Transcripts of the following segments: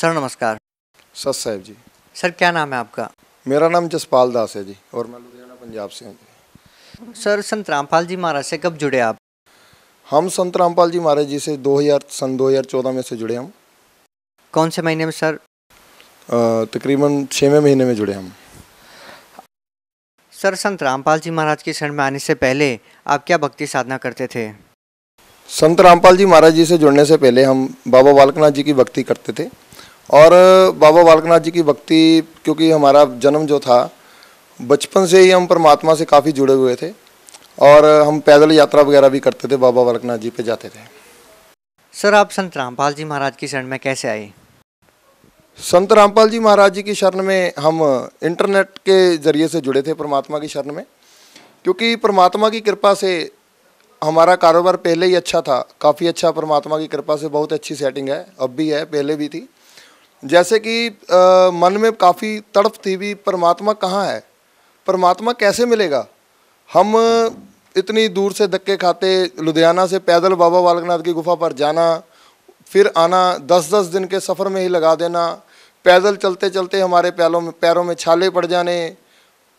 sir नमस्कार सत साहब जी सर क्या नाम है आपका मेरा नाम जसपाल दास है जी और मैं लुधियाना पंजाब से हूँ सर संत रामपाल जी महाराज से कब जुड़े आप हम संत रामपाल जी महाराज जी से 2000 सन 2014 में से जुड़े हम कौन से महीने में सर तकरीबन छवें महीने में जुड़े हम सर संत रामपाल जी महाराज के शरण में आने से पहले आप क्या भक्ति साधना करते थे संत रामपाल जी महाराज जी से जुड़ने से पहले हम बाबा बालकनाथ जी की भक्ति करते थे और बाबा बालकनाथ जी की भक्ति क्योंकि हमारा जन्म जो था बचपन से ही हम परमात्मा से काफ़ी जुड़े हुए थे और हम पैदल यात्रा वगैरह भी करते थे बाबा बालकनाथ जी पे जाते थे सर आप संत रामपाल जी महाराज की शरण में कैसे आए संत रामपाल जी महाराज जी की शरण में हम इंटरनेट के ज़रिए से जुड़े थे परमात्मा की शरण में क्योंकि परमात्मा की कृपा से हमारा कारोबार पहले ही अच्छा था काफ़ी अच्छा परमात्मा की कृपा से बहुत अच्छी सेटिंग है अब भी है पहले भी थी जैसे कि मन में काफ़ी तड़प थी भी परमात्मा कहाँ है परमात्मा कैसे मिलेगा हम इतनी दूर से धक्के खाते लुधियाना से पैदल बाबा बालकनाथ की गुफा पर जाना फिर आना दस दस दिन के सफ़र में ही लगा देना पैदल चलते चलते हमारे पैरों में पैरों में छाले पड़ जाने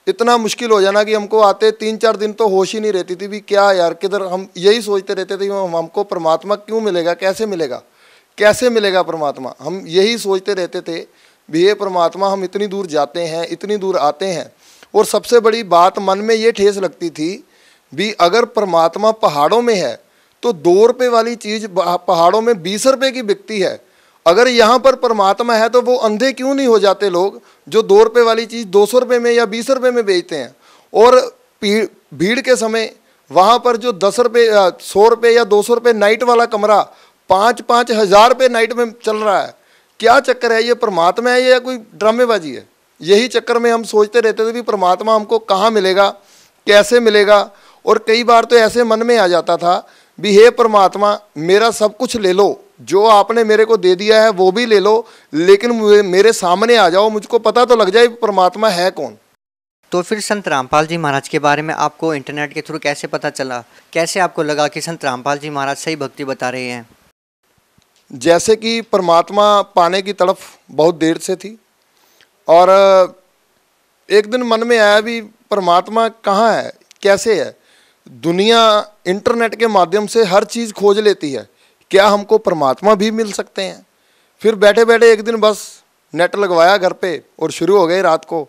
इतना मुश्किल हो जाना कि हमको आते तीन चार दिन तो होश ही नहीं रहती थी भी क्या यार किधर हम यही सोचते रहते थे हम हमको परमात्मा क्यों मिलेगा कैसे मिलेगा कैसे मिलेगा परमात्मा हम यही सोचते रहते थे भी ये परमात्मा हम इतनी दूर जाते हैं इतनी दूर आते हैं और सबसे बड़ी बात मन में ये ठेस लगती थी भी अगर परमात्मा पहाड़ों में है तो दो रुपये वाली चीज़ पहाड़ों में बीस रुपये की बिकती है अगर यहाँ पर परमात्मा है तो वो अंधे क्यों नहीं हो जाते लोग जो दो रुपये वाली चीज़ दो सौ रुपये में या बीस रुपये में बेचते हैं और भीड़ के समय वहाँ पर जो दस रुपये सौ रुपये या दो सौ रुपये नाइट वाला कमरा पाँच पाँच हज़ार रुपये नाइट में चल रहा है क्या चक्कर है ये परमात्मा है या कोई ड्रामेबाजी है यही चक्कर में हम सोचते रहते थे भी परमात्मा हमको कहाँ मिलेगा कैसे मिलेगा और कई बार तो ऐसे मन में आ जाता था भी हे परमात्मा मेरा सब कुछ ले लो जो आपने मेरे को दे दिया है वो भी ले लो लेकिन मेरे सामने आ जाओ मुझको पता तो लग जाए परमात्मा है कौन तो फिर संत रामपाल जी महाराज के बारे में आपको इंटरनेट के थ्रू कैसे पता चला कैसे आपको लगा कि संत रामपाल जी महाराज सही भक्ति बता रहे हैं जैसे कि परमात्मा पाने की तड़फ बहुत देर से थी और एक दिन मन में आया भी परमात्मा कहाँ है कैसे है दुनिया इंटरनेट के माध्यम से हर चीज़ खोज लेती है क्या हमको परमात्मा भी मिल सकते हैं फिर बैठे बैठे एक दिन बस नेट लगवाया घर पे और शुरू हो गए रात को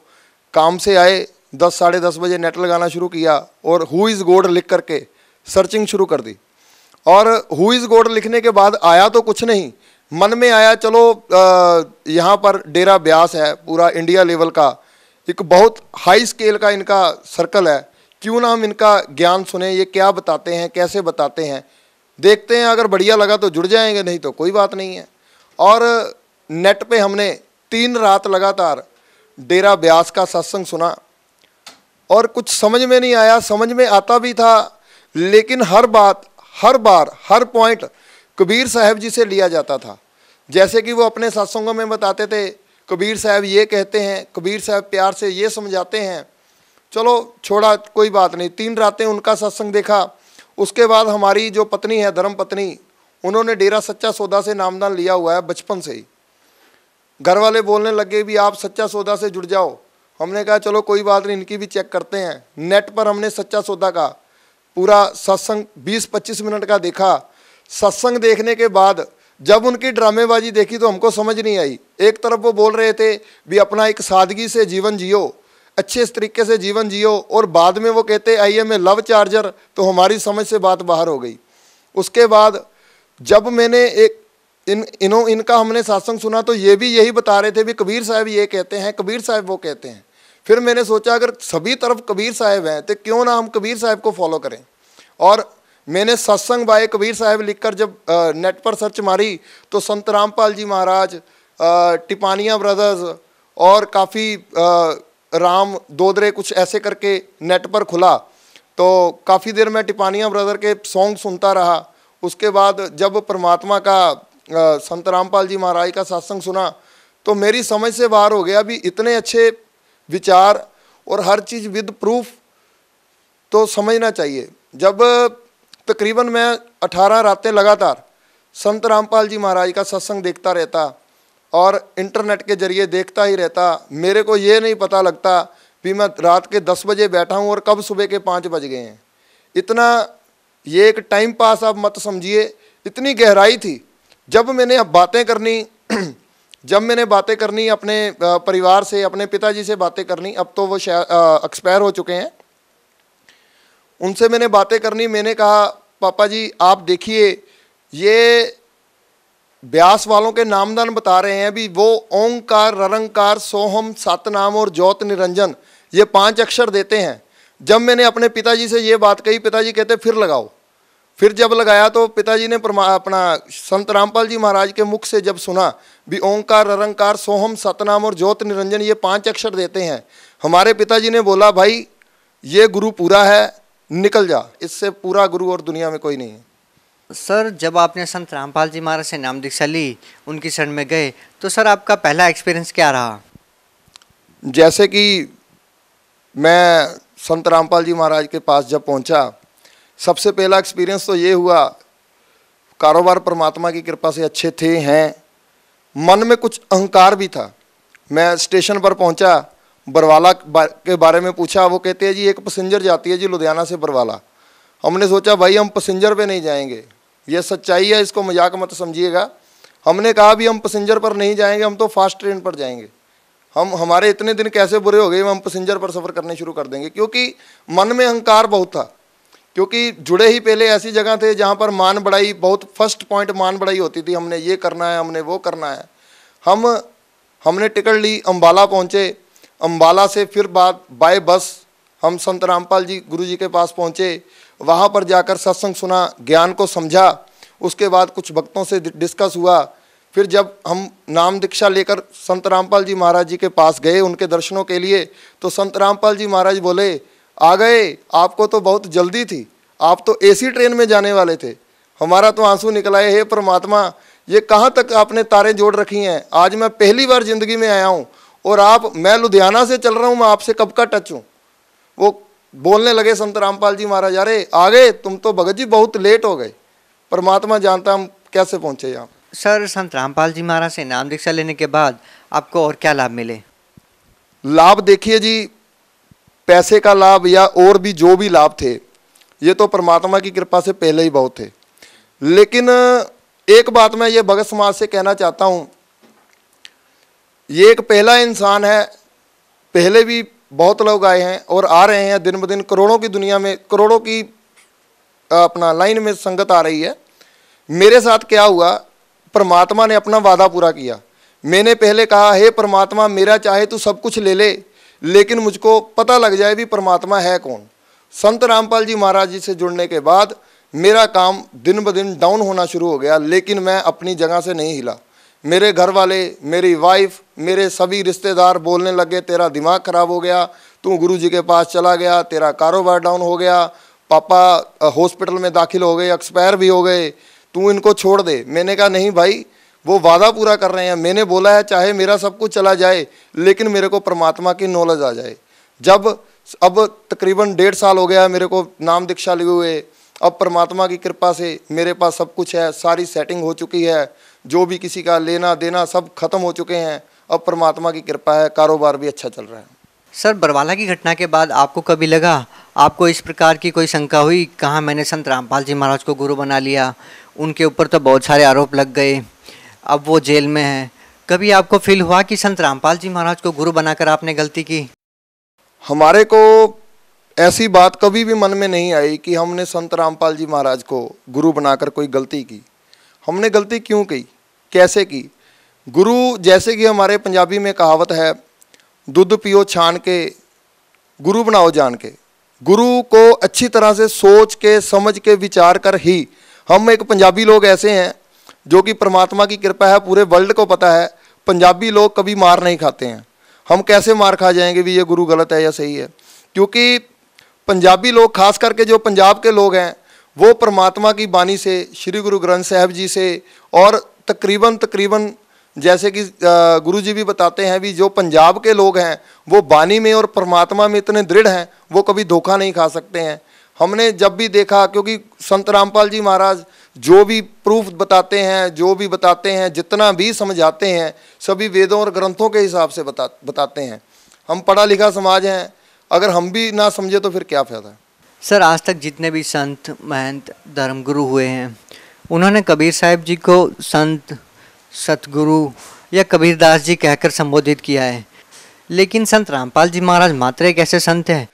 काम से आए दस साढ़े दस बजे नेट लगाना शुरू किया और हु इज़ गोड लिख करके सर्चिंग शुरू कर दी और हु इज़ गोड लिखने के बाद आया तो कुछ नहीं मन में आया चलो यहाँ पर डेरा ब्यास है पूरा इंडिया लेवल का एक बहुत हाई स्केल का इनका सर्कल है क्यों ना हम इनका ज्ञान सुने ये क्या बताते हैं कैसे बताते हैं देखते हैं अगर बढ़िया लगा तो जुड़ जाएंगे नहीं तो कोई बात नहीं है और नेट पे हमने तीन रात लगातार डेरा ब्यास का सत्संग सुना और कुछ समझ में नहीं आया समझ में आता भी था लेकिन हर बात हर बार हर पॉइंट कबीर साहब जी से लिया जाता था जैसे कि वो अपने सत्संगों में बताते थे कबीर साहब ये कहते हैं कबीर साहब प्यार से ये समझाते हैं चलो छोड़ा कोई बात नहीं तीन रातें उनका सत्संग देखा उसके बाद हमारी जो पत्नी है धर्म पत्नी उन्होंने डेरा सच्चा सौदा से नामदान लिया हुआ है बचपन से ही घर वाले बोलने लगे भी आप सच्चा सौदा से जुड़ जाओ हमने कहा चलो कोई बात नहीं इनकी भी चेक करते हैं नेट पर हमने सच्चा सौदा का पूरा सत्संग 20-25 मिनट का देखा सत्संग देखने के बाद जब उनकी ड्रामेबाजी देखी तो हमको समझ नहीं आई एक तरफ वो बोल रहे थे भी अपना एक सादगी से जीवन जियो अच्छे इस तरीके से जीवन जियो और बाद में वो कहते I am a love charger तो हमारी समझ से बात बाहर हो गई उसके बाद जब मैंने एक इन इनों इनका हमने सत्संग सुना तो ये भी यही बता रहे थे भी कबीर साहब ये कहते हैं कबीर साहब वो कहते हैं फिर मैंने सोचा अगर सभी तरफ कबीर साहब हैं तो क्यों ना हम कबीर साहब को फॉलो करें और मैंने सत्संग बाय कबीर साहब लिखकर जब नेट पर सर्च मारी तो संत रामपाल जी महाराज टिपानिया ब्रदर्स और काफ़ी राम दोदरे कुछ ऐसे करके नेट पर खुला तो काफ़ी देर मैं टिपानिया ब्रदर के सॉन्ग सुनता रहा उसके बाद जब परमात्मा का संत रामपाल जी महाराज का सत्संग सुना तो मेरी समझ से बाहर हो गया भी इतने अच्छे विचार और हर चीज़ विद प्रूफ तो समझना चाहिए जब तकरीबन मैं अठारह रातें लगातार संत रामपाल जी महाराज का सत्संग देखता रहता और इंटरनेट के ज़रिए देखता ही रहता मेरे को ये नहीं पता लगता भी मैं रात के दस बजे बैठा हूँ और कब सुबह के पाँच बज गए हैं इतना ये एक टाइम पास आप मत समझिए इतनी गहराई थी जब मैंने अब बातें करनी जब मैंने बातें करनी अपने परिवार से अपने पिताजी से बातें करनी अब तो वो एक्सपायर हो चुके हैं उनसे मैंने बातें करनी मैंने कहा पापा जी आप देखिए ये ब्यास वालों के नामदान बता रहे हैं अभी वो ओंकार ररंकार सोहम सतनाम और ज्योत निरंजन ये पांच अक्षर देते हैं जब मैंने अपने पिताजी से ये बात कही पिताजी कहते फिर लगाओ फिर जब लगाया तो पिताजी ने परमा अपना संत रामपाल जी महाराज के मुख से जब सुना भी ओंकार ररंकार सोहम सतनाम और ज्योत निरंजन ये पांच अक्षर देते हैं हमारे पिताजी ने बोला भाई ये गुरु पूरा है निकल जा इससे पूरा गुरु और दुनिया में कोई नहीं है सर जब आपने संत रामपाल जी महाराज से नाम दीक्षा ली उनकी शरण में गए तो सर आपका पहला एक्सपीरियंस क्या रहा जैसे कि मैं संत रामपाल जी महाराज के पास जब पहुंचा सबसे पहला एक्सपीरियंस तो ये हुआ कारोबार परमात्मा की कृपा से अच्छे थे हैं मन में कुछ अहंकार भी था मैं स्टेशन पर पहुंचा बरवाला के बारे में पूछा वो कहते हैं जी एक पसेंजर जाती है जी लुधियाना से बरवाला हमने सोचा भाई हम पसेंजर पे नहीं जाएंगे ये सच्चाई है इसको मजाक मत समझिएगा हमने कहा भी हम पसेंजर पर नहीं जाएंगे हम तो फास्ट ट्रेन पर जाएंगे हम हमारे इतने दिन कैसे बुरे हो गए हम पसेंजर पर सफ़र करने शुरू कर देंगे क्योंकि मन में अहंकार बहुत था क्योंकि जुड़े ही पहले ऐसी जगह थे जहाँ पर मान बढ़ाई बहुत फर्स्ट पॉइंट मान बढ़ाई होती थी हमने ये करना है हमने वो करना है हम हमने टिकट ली अम्बाला पहुँचे अम्बाला से फिर बाद बाय बस हम संत रामपाल जी गुरु जी के पास पहुँचे वहाँ पर जाकर सत्संग सुना ज्ञान को समझा उसके बाद कुछ भक्तों से डिस्कस हुआ फिर जब हम नाम दीक्षा लेकर संत रामपाल जी महाराज जी के पास गए उनके दर्शनों के लिए तो संत रामपाल जी महाराज बोले आ गए आपको तो बहुत जल्दी थी आप तो एसी ट्रेन में जाने वाले थे हमारा तो आंसू निकलाए हे परमात्मा ये कहाँ तक आपने तारें जोड़ रखी हैं आज मैं पहली बार ज़िंदगी में आया हूँ और आप मैं लुधियाना से चल रहा हूँ मैं आपसे कब का टच हूँ वो बोलने लगे संत रामपाल जी महाराज अरे आ गए तुम तो भगत जी बहुत लेट हो गए परमात्मा जानता हम कैसे पहुँचे यहाँ सर संत रामपाल जी महाराज से नाम दीक्षा लेने के बाद आपको और क्या लाभ मिले लाभ देखिए जी पैसे का लाभ या और भी जो भी लाभ थे ये तो परमात्मा की कृपा से पहले ही बहुत थे लेकिन एक बात मैं ये भगत समाज से कहना चाहता हूँ ये एक पहला इंसान है पहले भी बहुत लोग आए हैं और आ रहे हैं दिन ब दिन करोड़ों की दुनिया में करोड़ों की अपना लाइन में संगत आ रही है मेरे साथ क्या हुआ परमात्मा ने अपना वादा पूरा किया मैंने पहले कहा हे परमात्मा मेरा चाहे तू तो सब कुछ ले ले लेकिन मुझको पता लग जाए भी परमात्मा है कौन संत रामपाल जी महाराज जी से जुड़ने के बाद मेरा काम दिन ब दिन डाउन होना शुरू हो गया लेकिन मैं अपनी जगह से नहीं हिला मेरे घर वाले मेरी वाइफ मेरे सभी रिश्तेदार बोलने लगे तेरा दिमाग ख़राब हो गया तू गुरु जी के पास चला गया तेरा कारोबार डाउन हो गया पापा हॉस्पिटल में दाखिल हो गए एक्सपायर भी हो गए तू इनको छोड़ दे मैंने कहा नहीं भाई वो वादा पूरा कर रहे हैं मैंने बोला है चाहे मेरा सब कुछ चला जाए लेकिन मेरे को परमात्मा की नॉलेज आ जाए जब अब तकरीबन डेढ़ साल हो गया मेरे को नाम दीक्षा लिए हुए अब परमात्मा की कृपा से मेरे पास सब कुछ है सारी सेटिंग हो चुकी है जो भी किसी का लेना देना सब खत्म हो चुके हैं अब परमात्मा की कृपा है कारोबार भी अच्छा चल रहा है सर बरवाला की घटना के बाद आपको कभी लगा आपको इस प्रकार की कोई शंका हुई कहाँ मैंने संत रामपाल जी महाराज को गुरु बना लिया उनके ऊपर तो बहुत सारे आरोप लग गए अब वो जेल में है कभी आपको फील हुआ कि संत रामपाल जी महाराज को गुरु बनाकर आपने गलती की हमारे को ऐसी बात कभी भी मन में नहीं आई कि हमने संत रामपाल जी महाराज को गुरु बनाकर कोई गलती की हमने गलती क्यों की कैसे की गुरु जैसे कि हमारे पंजाबी में कहावत है दूध पियो छान के गुरु बनाओ जान के गुरु को अच्छी तरह से सोच के समझ के विचार कर ही हम एक पंजाबी लोग ऐसे हैं जो कि परमात्मा की कृपा है पूरे वर्ल्ड को पता है पंजाबी लोग कभी मार नहीं खाते हैं हम कैसे मार खा जाएंगे भी ये गुरु गलत है या सही है क्योंकि पंजाबी लोग खास करके जो पंजाब के लोग हैं वो परमात्मा की बाणी से श्री गुरु ग्रंथ साहब जी से और तकरीबन तकरीबन जैसे कि गुरु जी भी बताते हैं भी जो पंजाब के लोग हैं वो बाणी में और परमात्मा में इतने दृढ़ हैं वो कभी धोखा नहीं खा सकते हैं हमने जब भी देखा क्योंकि संत रामपाल जी महाराज जो भी प्रूफ बताते हैं जो भी बताते हैं जितना भी समझाते हैं सभी वेदों और ग्रंथों के हिसाब से बता बताते हैं हम पढ़ा लिखा समाज हैं अगर हम भी ना समझे तो फिर क्या फायदा सर आज तक जितने भी संत महंत धर्मगुरु हुए हैं उन्होंने कबीर साहब जी को संत सतगुरु या कबीरदास जी कहकर संबोधित किया है लेकिन संत रामपाल जी महाराज मात्र एक ऐसे संत हैं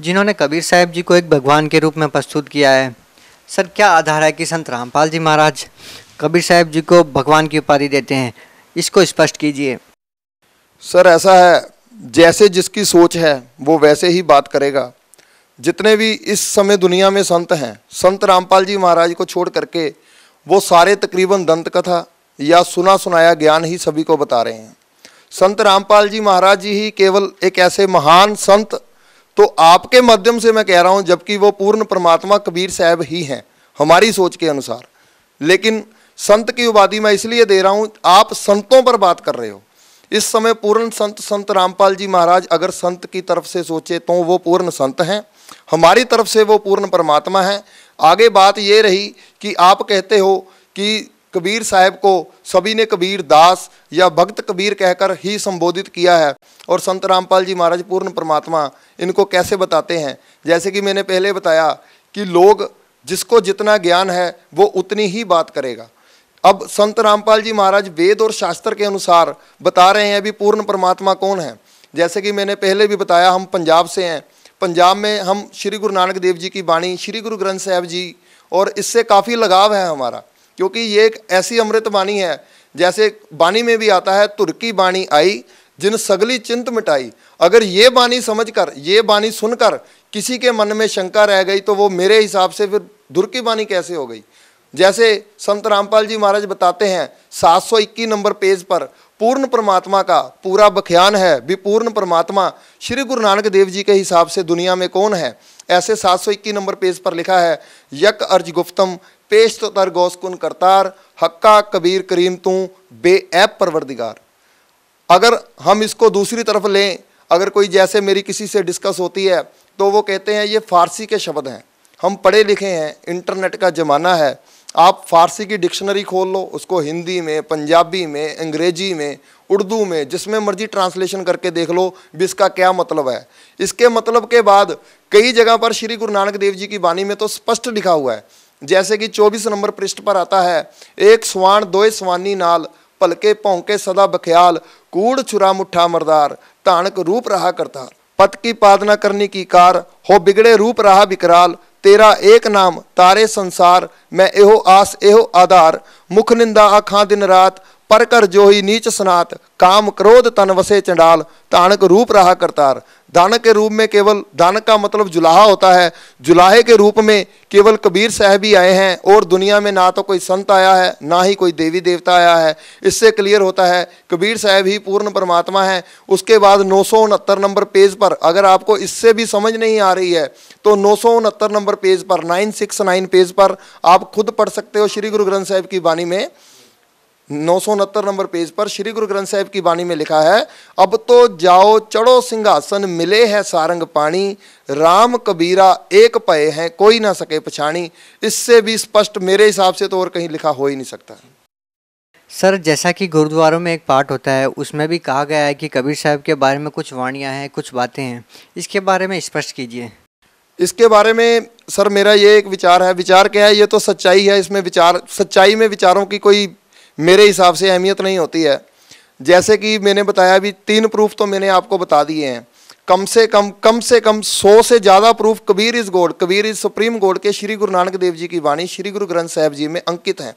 जिन्होंने कबीर साहब जी को एक भगवान के रूप में प्रस्तुत किया है सर क्या आधार है कि संत रामपाल जी महाराज कबीर साहब जी को भगवान की उपाधि देते हैं इसको स्पष्ट कीजिए सर ऐसा है जैसे जिसकी सोच है वो वैसे ही बात करेगा जितने भी इस समय दुनिया में संत हैं संत रामपाल जी महाराज को छोड़ करके वो सारे तकरीबन दंत कथा या सुना सुनाया ज्ञान ही सभी को बता रहे हैं संत रामपाल जी महाराज जी ही केवल एक ऐसे महान संत तो आपके माध्यम से मैं कह रहा हूं जबकि वो पूर्ण परमात्मा कबीर साहब ही हैं हमारी सोच के अनुसार लेकिन संत की उपाधि मैं इसलिए दे रहा हूं आप संतों पर बात कर रहे हो इस समय पूर्ण संत संत रामपाल जी महाराज अगर संत की तरफ से सोचे तो वो पूर्ण संत हैं हमारी तरफ से वो पूर्ण परमात्मा हैं आगे बात ये रही कि आप कहते हो कि कबीर साहब को सभी ने कबीर दास या भक्त कबीर कहकर ही संबोधित किया है और संत रामपाल जी महाराज पूर्ण परमात्मा इनको कैसे बताते हैं जैसे कि मैंने पहले बताया कि लोग जिसको जितना ज्ञान है वो उतनी ही बात करेगा अब संत रामपाल जी महाराज वेद और शास्त्र के अनुसार बता रहे हैं अभी पूर्ण परमात्मा कौन है जैसे कि मैंने पहले भी बताया हम पंजाब से हैं पंजाब में हम श्री गुरु नानक देव जी की बाणी श्री गुरु ग्रंथ साहब जी और इससे काफ़ी लगाव है हमारा क्योंकि ये एक ऐसी अमृत वाणी है जैसे वाणी में भी आता है तुर्की वाणी आई जिन सगली चिंत मिटाई अगर ये वाणी समझकर ये वाणी सुनकर किसी के मन में शंका रह गई तो वो मेरे हिसाब से फिर धुर की वाणी कैसे हो गई जैसे संत रामपाल जी महाराज बताते हैं 721 नंबर पेज पर पूर्ण परमात्मा का पूरा बख्यान है भी पूर्ण परमात्मा श्री गुरु नानक देव जी के हिसाब से दुनिया में कौन है ऐसे 721 नंबर पेज पर लिखा है यक अर्ज गुफ्तम पेश तो तर गौसकुन करतार हक्का कबीर करीम तू बे ऐप परवरदिगार अगर हम इसको दूसरी तरफ लें अगर कोई जैसे मेरी किसी से डिस्कस होती है तो वो कहते हैं ये फ़ारसी के शब्द हैं हम पढ़े लिखे हैं इंटरनेट का ज़माना है आप फारसी की डिक्शनरी खोल लो उसको हिंदी में पंजाबी में अंग्रेजी में उर्दू में जिसमें मर्जी ट्रांसलेशन करके देख लो भी इसका क्या मतलब है इसके मतलब के बाद कई जगह पर श्री गुरु नानक देव जी की वाणी में तो स्पष्ट लिखा हुआ है जैसे कि 24 नंबर पृष्ठ पर आता है एक स्वान दोए स्वानी नाल पलके पौके सदा बख्याल कूड़ छुरा मुठा मरदार तानक रूप रहा करतार पत की पादना करने की कार हो बिगड़े रूप रहा बिकराल तेरा एक नाम तारे संसार मैं एहो आस एहो आधार मुख निंदा आखा दिन रात पर कर जोही नीच स्नात काम क्रोध तन वसे चंडाल तानक रूप रहा करतार दानक के रूप में केवल दानक का मतलब जुलाहा होता है जुलाहे के रूप में केवल कबीर साहब ही आए हैं और दुनिया में ना तो कोई संत आया है ना ही कोई देवी देवता आया है इससे क्लियर होता है कबीर साहब ही पूर्ण परमात्मा है उसके बाद नौ नंबर पेज पर अगर आपको इससे भी समझ नहीं आ रही है तो नौ नंबर पेज पर नाइन पेज पर आप खुद पढ़ सकते हो श्री गुरु ग्रंथ साहिब की वाणी में नौ नंबर पेज पर श्री गुरु ग्रंथ साहिब की वाणी में लिखा है अब तो जाओ चढ़ो सिंहासन मिले है सारंग पाणी राम कबीरा एक पए हैं कोई ना सके पछाणी इससे भी स्पष्ट मेरे हिसाब से तो और कहीं लिखा हो ही नहीं सकता सर जैसा कि गुरुद्वारों में एक पाठ होता है उसमें भी कहा गया है कि कबीर साहब के बारे में कुछ वाणियाँ हैं कुछ बातें हैं इसके बारे में स्पष्ट कीजिए इसके बारे में सर मेरा ये एक विचार है विचार क्या है ये तो सच्चाई है इसमें विचार सच्चाई में विचारों की कोई मेरे हिसाब से अहमियत नहीं होती है जैसे कि मैंने बताया अभी तीन प्रूफ तो मैंने आपको बता दिए हैं कम से कम कम से कम सौ से ज़्यादा प्रूफ कबीर इज़ गोड कबीर इज़ सुप्रीम गोड के श्री गुरु नानक देव जी की वाणी श्री गुरु ग्रंथ साहब जी में अंकित हैं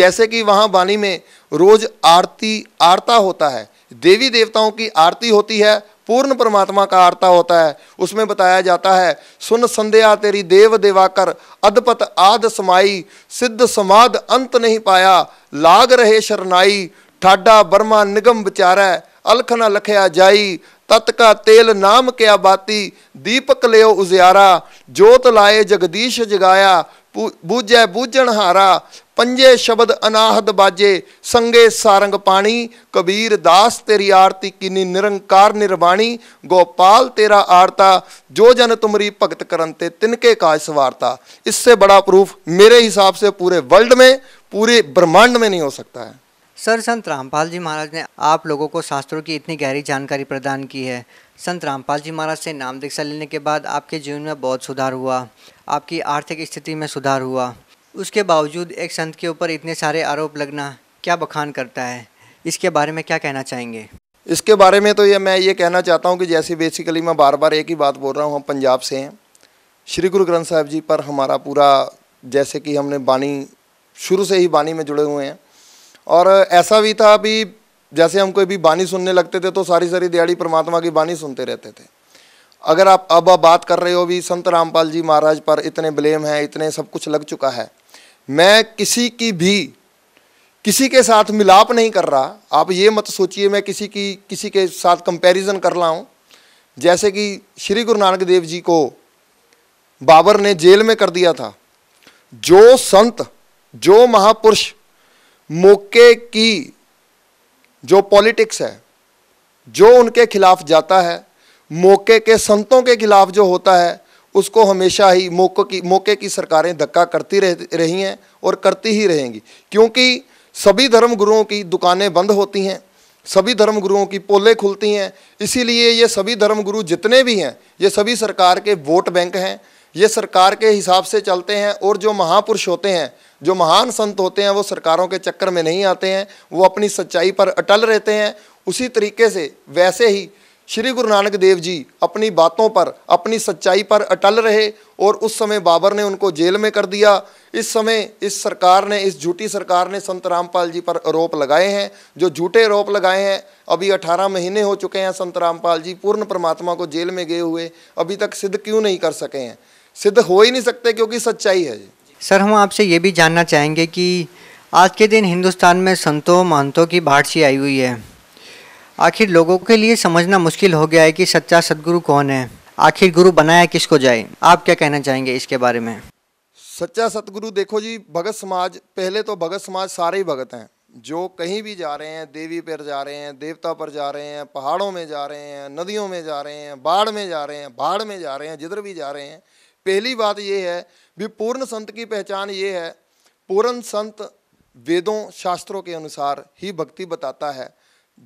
जैसे कि वहाँ वाणी में रोज़ आरती आरता होता है देवी देवताओं की आरती होती है पूर्ण परमात्मा का आरता होता है उसमें बताया जाता है सुन संध्या तेरी देव देवाकर अदपत आद समाई सिद्ध समाध अंत नहीं पाया ਲਾਗ ਰਹੇ ਸ਼ਰਨਾਈ ਠਾਡਾ ਬਰਮਾ ਨਿਗਮ ਵਿਚਾਰੈ ਅਲਖ ਨ ਲਖਿਆ ਜਾਈ ਤਤ ਕਾ ਤੇਲ ਨਾਮ ਕਿਆ ਬਾਤੀ ਦੀਪਕ ਲਿਓ ਉਜ਼ਿਆਰਾ ਜੋਤ ਲਾਏ ਜਗਦੀਸ਼ ਜਗਾਇਆ ਬੂਝੈ ਬੂਝਣ ਹਾਰਾ ਪੰਜੇ ਸ਼ਬਦ ਅਨਾਹਦ ਬਾਜੇ ਸੰਗੇ ਸਾਰੰਗ ਪਾਣੀ ਕਬੀਰ ਦਾਸ ਤੇਰੀ ਆਰਤੀ ਕੀਨੀ ਨਿਰੰਕਾਰ ਨਿਰਵਾਣੀ ਗੋਪਾਲ ਤੇਰਾ ਆਰਤਾ जो जन तुमरी भगत करंते तिनके काज सवारता इससे बड़ा प्रूफ मेरे हिसाब से पूरे वर्ल्ड में पूरे ब्रह्मांड में नहीं हो सकता है सर संत रामपाल जी महाराज ने आप लोगों को शास्त्रों की इतनी गहरी जानकारी प्रदान की है संत रामपाल जी महाराज से नाम दीक्षा लेने के बाद आपके जीवन में बहुत सुधार हुआ आपकी आर्थिक स्थिति में सुधार हुआ उसके बावजूद एक संत के ऊपर इतने सारे आरोप लगना क्या बखान करता है इसके बारे में क्या कहना चाहेंगे इसके बारे में तो ये मैं ये कहना चाहता हूँ कि जैसे बेसिकली मैं बार बार एक ही बात बोल रहा हूँ हम पंजाब से हैं श्री गुरु ग्रंथ साहब जी पर हमारा पूरा जैसे कि हमने बाणी शुरू से ही बानी में जुड़े हुए हैं और ऐसा भी था अभी जैसे हम कोई भी बानी सुनने लगते थे तो सारी सारी दिहाड़ी परमात्मा की बानी सुनते रहते थे अगर आप अब आप बात कर रहे हो भी संत रामपाल जी महाराज पर इतने ब्लेम हैं इतने सब कुछ लग चुका है मैं किसी की भी किसी के साथ मिलाप नहीं कर रहा आप ये मत सोचिए मैं किसी की किसी के साथ कंपैरिजन कर रहा हूँ जैसे कि श्री गुरु नानक देव जी को बाबर ने जेल में कर दिया था जो संत जो महापुरुष मौके की जो पॉलिटिक्स है जो उनके खिलाफ जाता है मौके के संतों के खिलाफ जो होता है उसको हमेशा ही मौके की मौके की सरकारें धक्का करती रह रही हैं और करती ही रहेंगी क्योंकि सभी धर्म गुरुओं की दुकानें बंद होती हैं सभी धर्म गुरुओं की पोलें खुलती हैं इसीलिए ये सभी धर्म गुरु जितने भी हैं ये सभी सरकार के वोट बैंक हैं ये सरकार के हिसाब से चलते हैं और जो महापुरुष होते हैं जो महान संत होते हैं वो सरकारों के चक्कर में नहीं आते हैं वो अपनी सच्चाई पर अटल रहते हैं उसी तरीके से वैसे ही श्री गुरु नानक देव जी अपनी बातों पर अपनी सच्चाई पर अटल रहे और उस समय बाबर ने उनको जेल में कर दिया इस समय इस सरकार ने इस झूठी सरकार ने संत रामपाल जी पर आरोप लगाए हैं जो झूठे आरोप लगाए हैं अभी 18 महीने हो चुके हैं संत रामपाल जी पूर्ण परमात्मा को जेल में गए हुए अभी तक सिद्ध क्यों नहीं कर सके हैं सिद्ध हो ही नहीं सकते क्योंकि सच्चाई है सर हम आपसे ये भी जानना चाहेंगे कि आज के दिन हिंदुस्तान में संतों महंतों की बाढ़ सी आई हुई है आखिर लोगों के लिए समझना मुश्किल हो गया है कि सच्चा सदगुरु कौन है आखिर गुरु बनाया किसको जाए आप क्या कहना चाहेंगे इसके बारे में सच्चा सतगुरु देखो जी भगत समाज पहले तो भगत समाज सारे ही भगत हैं जो कहीं भी जा रहे हैं देवी पर जा रहे हैं देवता पर जा रहे हैं पहाड़ों में जा रहे हैं नदियों में जा रहे हैं बाढ़ में जा रहे हैं बाढ़ में जा रहे हैं जिधर भी जा रहे हैं पहली बात यह है भी पूर्ण संत की पहचान ये है पूर्ण संत वेदों शास्त्रों के अनुसार ही भक्ति बताता है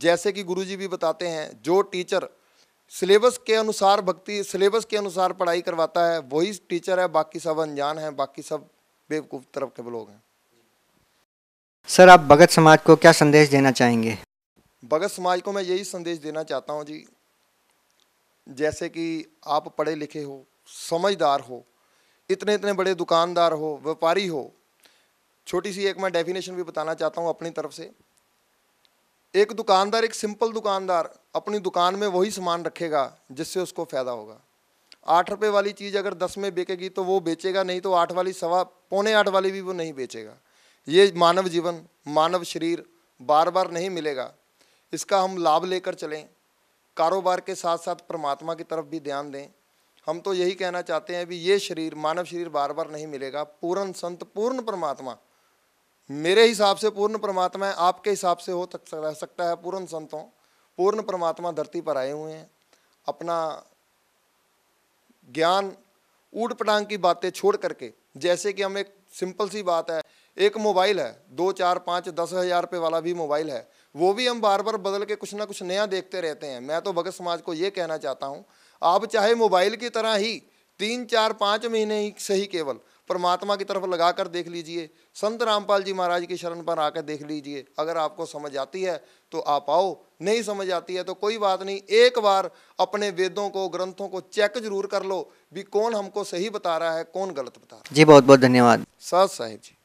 जैसे कि गुरुजी भी बताते हैं जो टीचर सिलेबस के अनुसार भक्ति सिलेबस के अनुसार पढ़ाई करवाता है वही टीचर है बाकी सब अनजान है बाकी सब बेवकूफ़ तरफ के लोग हैं सर आप भगत समाज को क्या संदेश देना चाहेंगे भगत समाज को मैं यही संदेश देना चाहता हूँ जी जैसे कि आप पढ़े लिखे हो समझदार हो इतने इतने बड़े दुकानदार हो व्यापारी हो छोटी सी एक मैं डेफिनेशन भी बताना चाहता हूँ अपनी तरफ से एक दुकानदार एक सिंपल दुकानदार अपनी दुकान में वही सामान रखेगा जिससे उसको फ़ायदा होगा आठ रुपये वाली चीज़ अगर दस में बेचेगी तो वो बेचेगा नहीं तो आठ वाली सवा पौने आठ वाली भी वो नहीं बेचेगा ये मानव जीवन मानव शरीर बार बार नहीं मिलेगा इसका हम लाभ लेकर चलें कारोबार के साथ साथ परमात्मा की तरफ भी ध्यान दें हम तो यही कहना चाहते हैं भी ये शरीर मानव शरीर बार बार नहीं मिलेगा पूर्ण संत पूर्ण परमात्मा मेरे हिसाब से पूर्ण परमात्मा है आपके हिसाब से हो तक रह सकता है पूर्ण संतों पूर्ण परमात्मा धरती पर आए हुए हैं अपना ज्ञान ऊट पटांग की बातें छोड़ करके जैसे कि हम एक सिंपल सी बात है एक मोबाइल है दो चार पाँच दस हज़ार रुपये वाला भी मोबाइल है वो भी हम बार बार बदल के कुछ ना कुछ नया देखते रहते हैं मैं तो भगत समाज को ये कहना चाहता हूँ आप चाहे मोबाइल की तरह ही तीन चार पाँच महीने ही से ही केवल परमात्मा की तरफ लगा कर देख लीजिए संत रामपाल जी महाराज की शरण पर आकर देख लीजिए अगर आपको समझ आती है तो आप आओ नहीं समझ आती है तो कोई बात नहीं एक बार अपने वेदों को ग्रंथों को चेक जरूर कर लो भी कौन हमको सही बता रहा है कौन गलत बता रहा है जी बहुत बहुत धन्यवाद सत साहिब जी